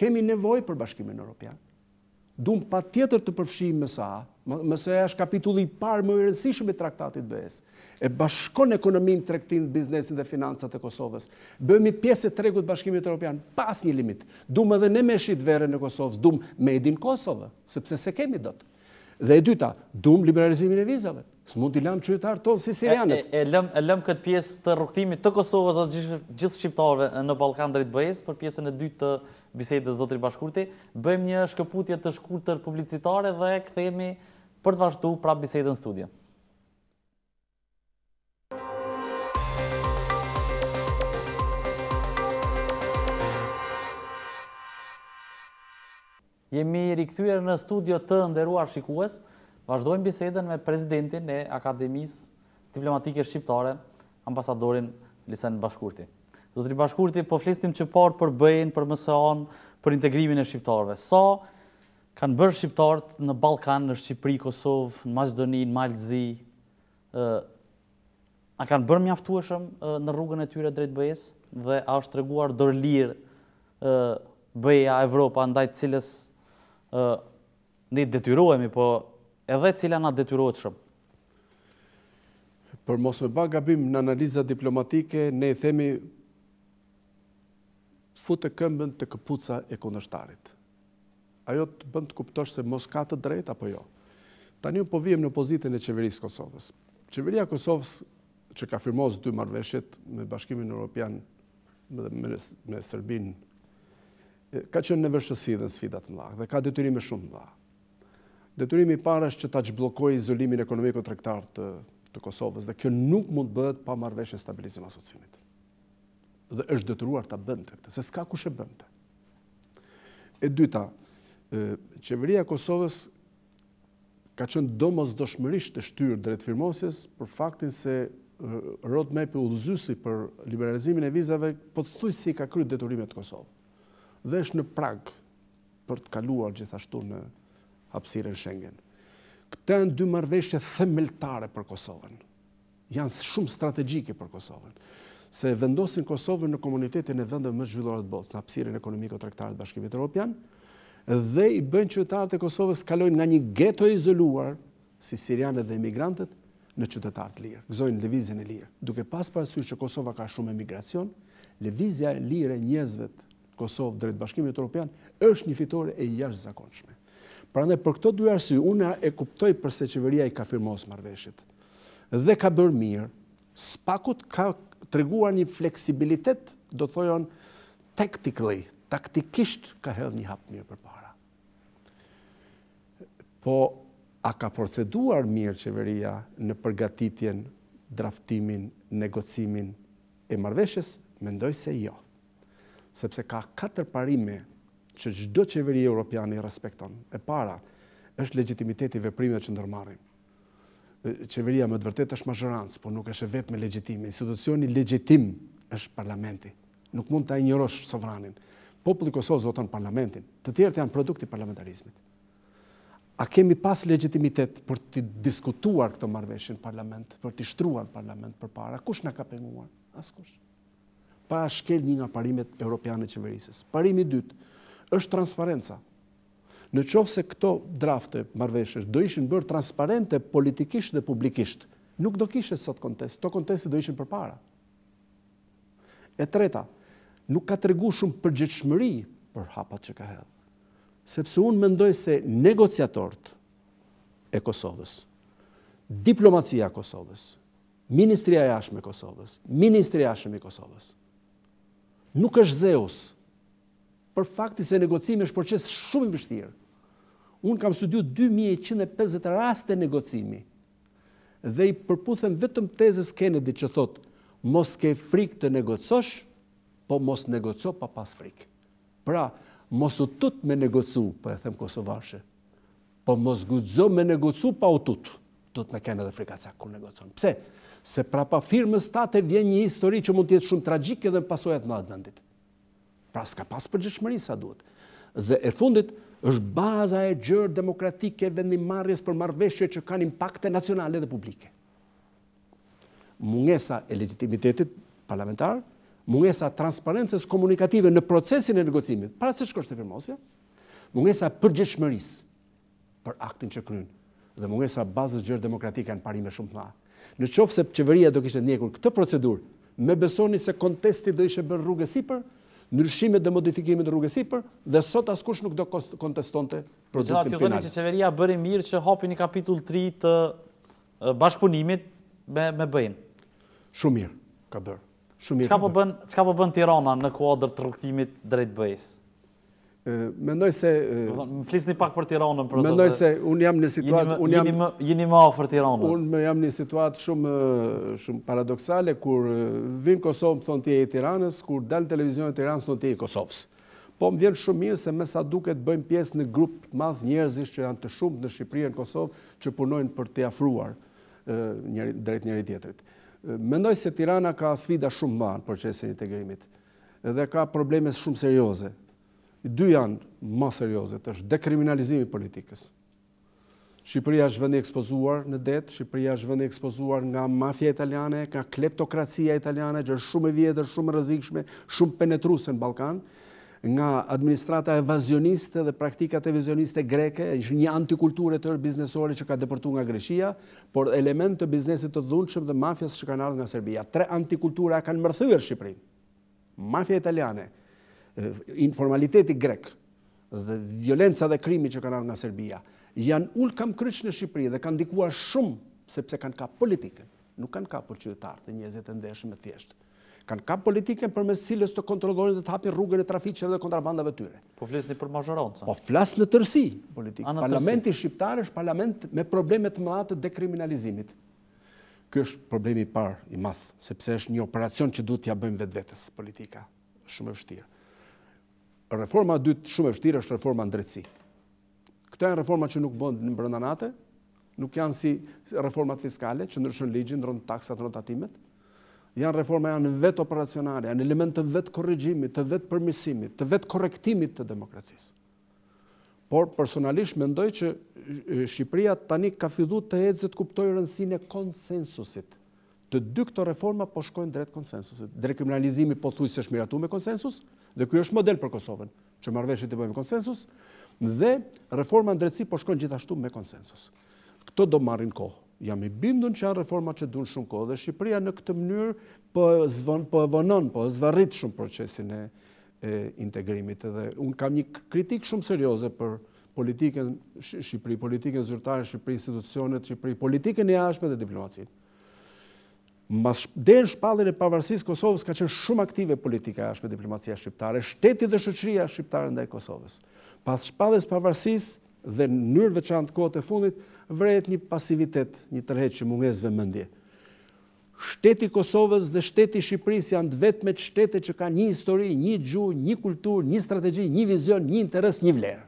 Kemi nevoj për Bashkimin Europian dum pa tjetër të përfshim mësa, mëse është kapitulli parë më i rëndësishëm i traktatit bëhes, e bashkon ekonomin, trektin, biznesin dhe financat e Kosovës, bëhemi pjesë e tregut bashkimit e Europian, pas një limit, dum edhe ne me shqit vere në Kosovës, dum me edin Kosovë, sepse se kemi të. Dhe e dyta, dum liberalizimin e vizave. Së mund t'i lamë qëtëar tonë si sirianët. E lëm këtë pjesë të rukëtimi të Kosovës dhe gjithë shqiptarëve në Balkan dhe rritë bëjës, për pjesën e dytë të bisejtë dhe zotëri bashkurti, bëjmë një shkëputje të shkurtër publicitare dhe këthejemi për të vazhtu pra bisejtë në studia. Jemi rikëthyre në studio të ndërruar shikues, vazhdojmë bisedën me prezidentin e Akademis Diplomatike Shqiptare, ambasadorin Lisen Bashkurti. Zotri Bashkurti, po flistim që parë për bëjnë, për mësëon, për integrimin e Shqiptarve. Sa kanë bërë Shqiptarët në Balkan, në Shqipri, Kosovë, në Majdëni, në Maldzi, a kanë bërë mjaftueshëm në rrugën e tyre drejtë bëjës dhe a është të reguar dërlirë bëja Evropa ndajtë cilës ne detyrohemi, po edhe cila na detyrohet shumë. Për mos me ba gabim në analiza diplomatike, ne i themi futë e këmbën të këpuca e kundështarit. Ajo të bënd të kuptosh se mos ka të drejt, apo jo. Ta një po vijem në pozitën e qeverisë Kosovës. Qeveria Kosovës që ka firmozë dy marveshjet me bashkimin Europian, me Serbin ka qenë në vërshësi dhe në sfidat më dhe ka detyrime shumë më Detyrimi parë është që ta blokoj izolimin ekonomik ose tregtar të të Kosovës dhe kjo nuk mund të bëhet pa marrëveshje stabilizim asocimit. Dhe është detyruar ta bënte këtë, se s'ka kush e bënte. E dyta, ë qeveria e Kosovës ka qenë domosdoshmërisht të shtyrë drejt firmosjes për faktin se roadmap-i ullëzysi për liberalizimin e vizave pothuajse ka kryt detyrimet e Kosovës dhe është në prag për të kaluar gjithashtu në hapsiren Schengen. Këte në dy marveshje themeltare për Kosovën. Janë shumë strategjike për Kosovën. Se vendosin Kosovën në komunitetin e vendëve më zhvillorat botës, në hapsiren ekonomiko traktarët bashkimit Europian, dhe i bënë qytetarët e Kosovës kalojnë nga një geto izoluar, si sirianet dhe emigrantet, në qytetarët lirë, gëzojnë levizin e lirë. Duke pas parasysh që Kosova ka shumë emigracion, levizja lirë e njëzvet Kosovë drejt bashkimit Europian, është një fitore e jashtë zakonshme. Pra ne për këto dy arsy, unë e kuptoj përse qeveria i ka firmos marveshit dhe ka bërë mirë, spakut ka të reguar një fleksibilitet, do të thojon, tactically, taktikisht ka hedhë një hapë mirë për para. Po, a ka proceduar mirë qeveria në përgatitjen, draftimin, negocimin e marveshës? Mendoj se jo sepse ka katër parime që çdo qeveri evropiane i respekton. E para është legitimiteti i veprimeve që ndërmarrin. Qeveria më të vërtet është mazhorancë, por nuk është vetëm legitim. Institucioni legitim është parlamenti. Nuk mund ta injorosh sovranin. Populli i Kosovës zoton parlamentin. Të tjerët janë produkti parlamentarizmit. A kemi pas legitimitet për të diskutuar këtë marrëveshje në parlament, për të shtruar në parlament përpara? Kush na ka penguar? Askush pa shkel një nga parimet europiane qeverisës. Parimi dytë është transparenca. Në qovë se këto drafte marveshës do ishin bërë transparente politikisht dhe publikisht, nuk do kishe sot kontest, to kontestit do ishin për para. E treta, nuk ka të regu shumë përgjithshmëri për hapat që ka hedhë, sepse unë mendoj se negociatort e Kosovës, diplomacia Kosovës, Ministria e ashme Kosovës, Ministria e ashme Kosovës, nuk është Zeus. Për fakti se negocimi është proces shumë i vështirë. Unë kam studiu 2150 raste negocimi dhe i përputhem vetëm tezës Kennedy që thotë mos ke frikë të negocosh, po mos negoco pa pas frikë. Pra, mos u tut me negocu, po e them Kosovashe, po mos guzo me negocu pa u tut, tut me kene dhe frikat kur negocon. Pse? se pra pa firmës tate vjen një histori që mund tjetë shumë tragjike dhe pasojat në vendit. Pra s'ka pas përgjëshmëri sa duhet. Dhe e fundit është baza e gjërë demokratike vendimarjes për marveshje që kanë impakte nacionale dhe publike. Mungesa e legitimitetit parlamentar, mungesa transparentës komunikative në procesin e negocimit, para se shkosht e firmosja, mungesa përgjëshmëris për aktin që krynë dhe mungesa bazës gjërë demokratike në parime shumë të nga në qofë se qeveria do kishtë njekur këtë procedur, me besoni se kontesti do ishe bërë rrugë sipër, nërshime dhe modifikimin rrugësipër, sipër, dhe sot askush nuk do konteston të produktin final. Në që të të qeveria bërë mirë që hopi një kapitull 3 të bashkëpunimit me bëjnë. Shumë mirë ka bërë. Qëka po bënë po tirana në kuadrë të rukëtimit drejtë bëjës? Mendoj se... Më flisni pak për Tiranën. Mendoj se unë jam në situatë... Jini më ofër Tiranës. Unë jam në situatë shumë paradoxale, kur vinë Kosovë, më thonë tje e Tiranës, kur dalë e Tiranës, thonë tje e Kosovës. Po më vjenë shumë mirë se me sa duket bëjmë pjesë në grupë madhë njerëzish që janë të shumë në Shqipërije në Kosovë, që punojnë për të jafruar drejt njëri tjetërit. Mendoj se Tirana ka sfida shumë manë për qesin integrimit dhe ka probleme shumë serioze dy janë ma seriozit, është dekriminalizimi politikës. Shqipëria është vëndi ekspozuar në det, Shqipëria është vëndi ekspozuar nga mafja italiane, nga kleptokracia italiane, që është shumë e vjetër, shumë rëzikshme, shumë penetruse në Balkan, nga administrata evazioniste dhe praktikat evazioniste greke, është një antikulturë e tërë biznesore që ka depërtu nga Greshia, por element të biznesit të dhunëshëm dhe mafjas që ka nardhë nga Serbia. Tre antikultura kanë mërthyër Shqipërin. Mafja italiane, Eh, informaliteti grek dhe violenca dhe krimi që kanë arë nga Serbia, janë ullë kam kryqë në Shqipëri dhe kanë dikua shumë sepse kanë ka politikën, nuk kanë ka për qytetarë të njëzit e ndeshë me tjeshtë. Kanë ka politikën për mes cilës të kontrolorin dhe të hapin rrugën e trafiqe dhe kontrabandave tyre. Po flasë një për mazhoronëca? Po flasë në tërsi politikë. Parlamenti Shqiptar është parlament me problemet më atë të dekriminalizimit. Kjo është problemi parë i mathë, sepse është një operacion që du t'ja bëjmë vetë vetës politika. Shumë e vështirë reforma dytë shumë e vështirë është reforma drejtësi. Këta janë reforma që nuk bëndë në brënda nuk janë si reformat fiskale, që ndryshën ligjin, ndronë taksat, ndronë tatimet. Janë reforma janë vetë operacionare, janë element të vetë korrigjimit, të vetë përmisimit, të vetë korektimit të demokracisë. Por personalisht mendoj që Shqipëria tani ka fillu të edzit të kuptoj rënsin e konsensusit. Të dy këto reforma po shkojnë drejt konsensusit. Drejt kriminalizimi po thuj se shmiratu me konsensus, Dhe ky është model për Kosovën, që marrveshje të bëjmë konsensus dhe reforma ndërtësi po shkon gjithashtu me konsensus. Këto do marrin kohë. Jam i bindur që janë reforma që duan shumë kohë dhe Shqipëria në këtë mënyrë po zvon, po po zvarrit shumë procesin e, e integrimit dhe un kam një kritik shumë serioze për politikën Shqipëri, politikën zyrtare Shqipëri, institucionet Shqipëri, politikën e jashtme dhe diplomacinë den shpallin e pavarësisë Kosovës ka qenë shumë aktive politika jashtë diplomacia shqiptare, shteti dhe shoqëria shqiptare ndaj Kosovës. Pas shpallës pavarësisë dhe në mënyrë veçantë kote fundit vret një pasivitet, një tërheqje mungesëve mëndje. Shteti i Kosovës dhe shteti i Shqipërisë janë të vetmet shtete që kanë një histori, një gjuhë, një kulturë, një strategji, një vizion, një interes, një vlerë.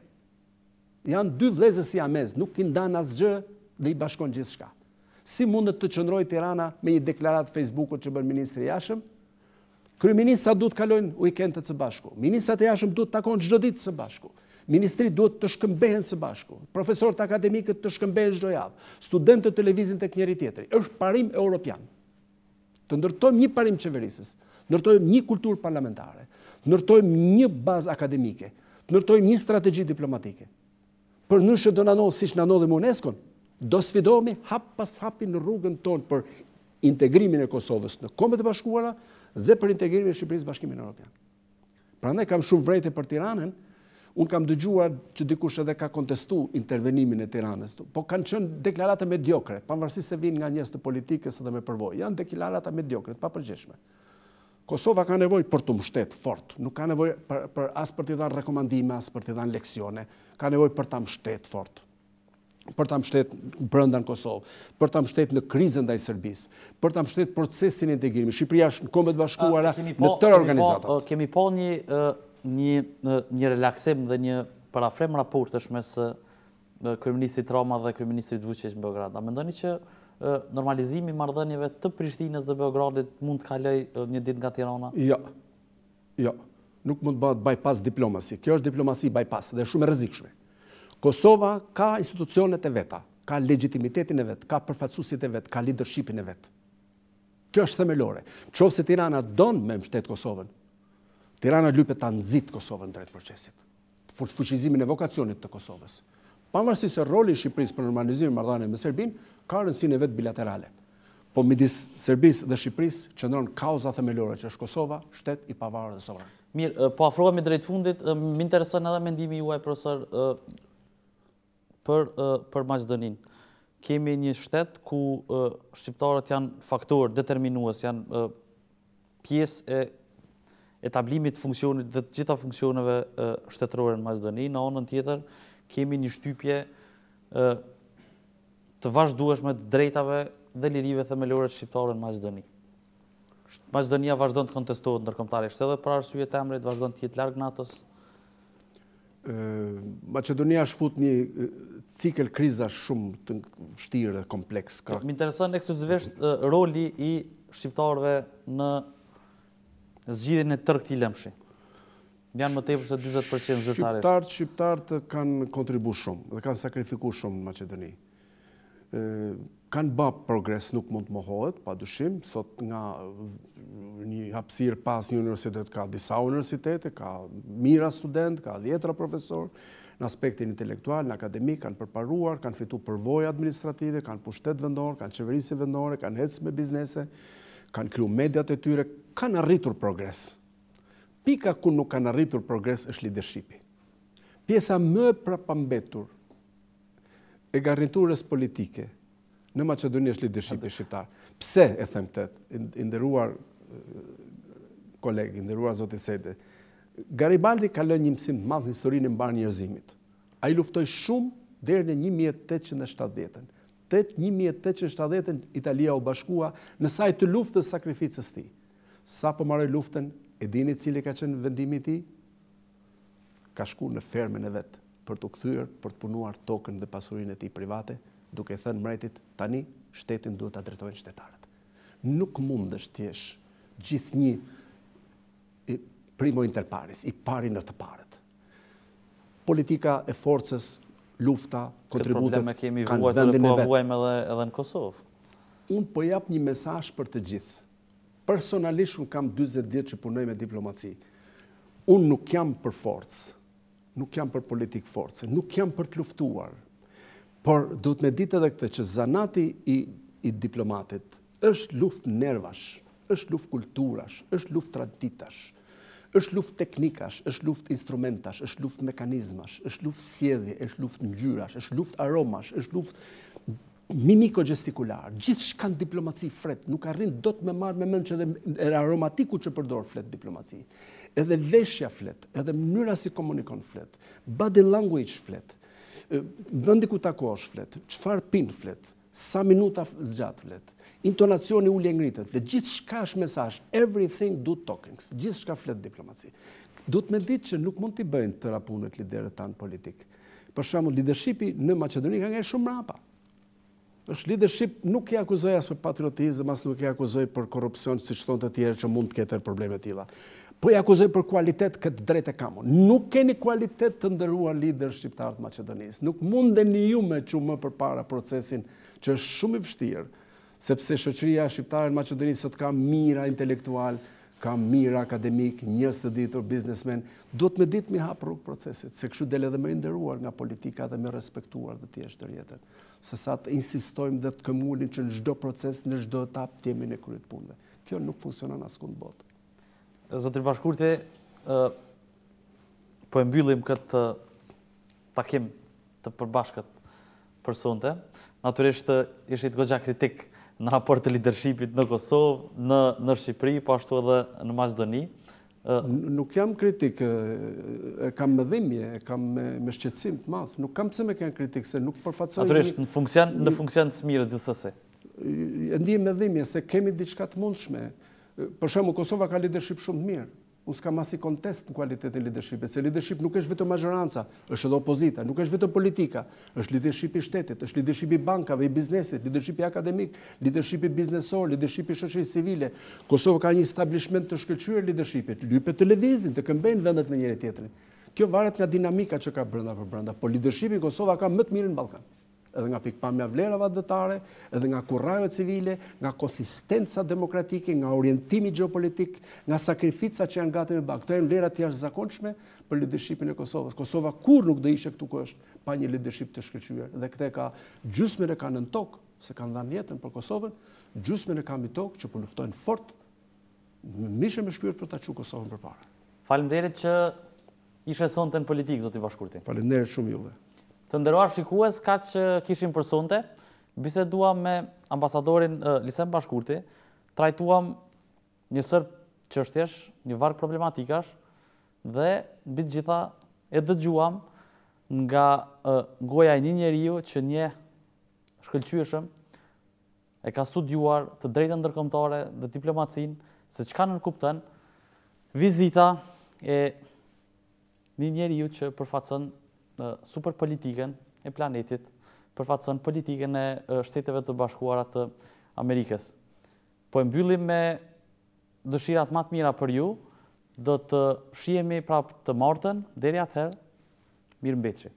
Janë dy vlezës si amez, nuk i ndan asgjë dhe i bashkon gjithçka si mundet të qëndroj Tirana me një deklarat Facebook-ut që bërë Ministri Jashëm, ministra duhet të kalojnë weekendet së bashku. Ministrat e jashtëm duhet të takojnë çdo ditë së bashku. Ministrit duhet të shkëmbehen së bashku. Profesorët akademikët të shkëmbehen çdo javë. Studentët të televizin tek njëri tjetri. Është parim europian. Të ndërtojmë një parim qeverisës, ndërtojmë një kulturë parlamentare, ndërtojmë një bazë akademike, ndërtojmë një strategji diplomatike. Për nëse do na ndodh siç na ndodhi dhe UNESCO-n, do sfidomi hap pas hapi në rrugën tonë për integrimin e Kosovës në komet e bashkuara dhe për integrimin e Shqipërisë bashkimin e Europian. Pra ne kam shumë vrejte për Tiranën, unë kam dëgjuar që dikush edhe ka kontestu intervenimin e Tiranës, po kanë qënë deklarate mediokre, pa vërsi se vinë nga njësë të politikës edhe me përvoj, janë deklarate mediokre, pa përgjeshme. Kosova ka nevoj për të mështetë fort, nuk ka nevoj për, asë për t'i dhanë rekomandime, asë për t'i dhanë leksione, ka nevoj për t'a mështetë fort për ta mbështet brenda Kosovë, për ta mbështet në krizën ndaj Serbisë, për ta mbështet procesin e integrimit. Shqipëria është në kombe të bashkuara në po, tërë po, organizata. Kemi, po, një një një relaksim dhe një parafrem raportesh mes kryeministit Roma dhe kryeministrit Vučić në Beograd. A mendoni që normalizimi i marrëdhënieve të Prishtinës dhe Beogradit mund të kalej një ditë nga Tirana? Jo. Jo. Nuk mund të bëhet bypass diplomasi. Kjo është diplomasi bypass dhe shumë e rrezikshme. Kosova ka institucionet e veta, ka legitimitetin e vet, ka përfaqësuesit e vet, ka leadershipin e vet. Kjo është themelore. se Tirana don me mbështet Kosovën, Tirana lypet ta nxit Kosovën drejt procesit. Fuqizimin e vokacionit të Kosovës. Pavarësisht se roli i Shqipërisë për normalizimin e marrëdhënieve me Serbinë ka rëndësinë e vet bilaterale. Po midis Serbisë dhe Shqipërisë qëndron kauza themelore që është Kosova, shtet i pavarur dhe sovran. Mirë, po afrohemi drejt fundit, më intereson edhe mendimi juaj profesor për Macedonin. Kemi një shtet ku shqiptarët janë faktorë determinuës, janë pjesë e etablimit funksionit dhe gjitha funksioneve shtetërore në Macedonin. Në onën tjetër, kemi një shtypje të vazhdueshme të drejtave dhe lirive themelore të shqiptarë në Macedoni. Macedonia vazhdojnë të kontestohet shtetë edhe për arsujet emrejt, vazhdojnë të jetë largë natës, Macedonia është fut një cikël kriza shumë të vështirë dhe kompleks. Më intereson ekskluzivisht roli i shqiptarëve në zgjidhjen e tërë këtij në janë më tepër se 40% zyrtarësh. Shqiptarët shqiptarët kanë kontribuar shumë dhe kanë sakrifikuar shumë në Maqedoni kanë ba progres nuk mund të mohohet, pa dushim, sot nga një hapsir pas një universitet, ka disa universitetet, ka mira student, ka djetra profesor, në aspektin intelektual, në akademik, kanë përparuar, kanë fitu përvoja administrative, kanë pushtet vendore, kanë qeverisi vendore, kanë hecë me biznese, kanë kryu mediat e tyre, kanë arritur progres. Pika ku nuk kanë arritur progres është leadershipi. Pjesa më prapambetur e garniturës politike, në Macedoni është leadershipi shqiptar. Pse e them të të ndërruar kolegë, ndërruar zote Sete, Garibaldi ka lënë një mësim të madhë në historinë në mbar njërzimit. A i luftoj shumë dherë në 1870. Dhe 1870 Italia u bashkua në saj të luftën sakrificës ti. Sa po luftën, e dini cili ka qenë vendimi ti, ka shku në fermën e vetë për të këthyrë, për të punuar tokën dhe pasurin e ti private, duke thënë mbretit tani shtetin duhet ta drejtojnë shtetarët. Nuk mundesh të jesh gjithnjë primo inter pares, i pari në të parët. Politika e forcës, lufta, kontributet kanë vendin e vetë. Këtë probleme kemi vuajtë, po vuajmë edhe, edhe në Kosovë. Unë po japë një mesaj për të gjithë. Personalisht unë kam 20 vjetë që punoj me diplomaci. Unë nuk jam për forcë, nuk jam për politikë forcë, nuk jam për të luftuar, Por, duhet me ditë edhe këtë që zanati i diplomatit është luft nervash, është luft kulturash, është luft traditash, është luft teknikash, është luft instrumentash, është luft mekanizmash, është luft sjedhi, është luft njyrash, është luft aromash, është luft mimiko gestikular, gjithë shkanë diplomaci fret, nuk arrinë do të me marë me mënë që edhe aromatiku që përdor flet diplomaci, edhe veshja flet, edhe mënyra si komunikon flet, body language flet, vëndi ku takosh flet, qëfar pin flet, sa minuta zgjat flet, intonacioni ullje ngritet flet, gjithë shka është mesaj, everything do talking, gjithë shka flet diplomaci. Do të me ditë që nuk mund të i bëjnë të rapunët liderët tanë politikë. Për shumë, lidershipi në Macedoni ka nga e shumë rapa. është leadership nuk i akuzoj asë për patriotizm, asë nuk i akuzoj për korupcion, si qëton të tjerë që mund të ketër probleme tila. Po i akuzoj për kualitet këtë drejtë e kamo. Nuk keni kualitet të ndërrua lider shqiptarët Macedonisë. Nuk munde një ju me që më për para procesin që është shumë i fështirë, sepse shëqëria shqiptarën Macedonisë sot ka mira intelektual, ka mira akademik, njës të ditur, biznesmen, do të me ditë mi hapë rrugë procesit, se këshu dele dhe me ndërruar nga politika dhe me respektuar dhe tjeshtë të rjetër. Se sa të insistojmë dhe të këmullin që në gjdo proces, në gjdo etap, të jemi në kryet punve. Kjo nuk funksionon as botë. Zotri Bashkurti, po e mbyllim këtë takim të përbashkët për sonte. Naturisht të gogja kritik në raport të leadershipit në Kosovë, në, në Shqipëri, po ashtu edhe në Mazdoni. Nuk jam kritik, e kam me dhimje, e kam me, me shqetsim të madhë. Nuk kam pëse me kënë kritik, se nuk përfatësoj... Naturisht, në funksion, në funksion të smirë gjithësëse. Ndje me dhimje, se kemi diçka të mundshme, Për shemë, Kosova ka leadership shumë të mirë. Unë s'ka i kontest në kualitetin leadershipet, se leadership nuk është vitë majoranca, është edhe opozita, nuk është vitë politika, është leadership i shtetit, është leadership i bankave, i biznesit, leadership i akademik, leadership i biznesor, leadership i shëshëri civile. Kosova ka një establishment të shkëllqyre leadershipit, lype televizin, të këmbejnë vendet në njëre tjetërin. Kjo varet nga dinamika që ka brënda për brënda, po leadershipin Kosova ka më të mirë në Balkan edhe nga pikpamja vlerave dëtare, edhe nga kurrajo civile, nga konsistenca demokratike, nga orientimi geopolitik, nga sakrifica që janë gati me bakë. Këto e në vlerat të jashtë zakonçme për lidershipin e Kosovës. Kosova kur nuk dhe ishe këtu kështë pa një leadership të shkëqyër. Dhe këte ka gjusme e kanë në tokë, se kanë dhanë jetën për Kosovën, gjusme e kanë në tokë që përluftojnë po fort, në mishë me shpyrët për ta që Kosovën për para. që ishe në politikë, shumë juve. Të ndëruar shikues, ka që kishim për sonte, biseduam me ambasadorin Lisem Bashkurti, trajtuam një sërë qështjesh, një varkë problematikash, dhe bitë gjitha e dëgjuam nga goja e një njeriu që një shkëllqyëshëm e ka studuar të drejtën ndërkomtare dhe diplomacin, se që në nënkuptën vizita e një njeriu që përfacën në superpolitikën e planetit, përfatësën politikën e shteteve të bashkuarat të Amerikës. Po e mbyllim me dëshirat matë mira për ju, do të shihemi prapë të marten, deri atëherë, mirë mbetëshi.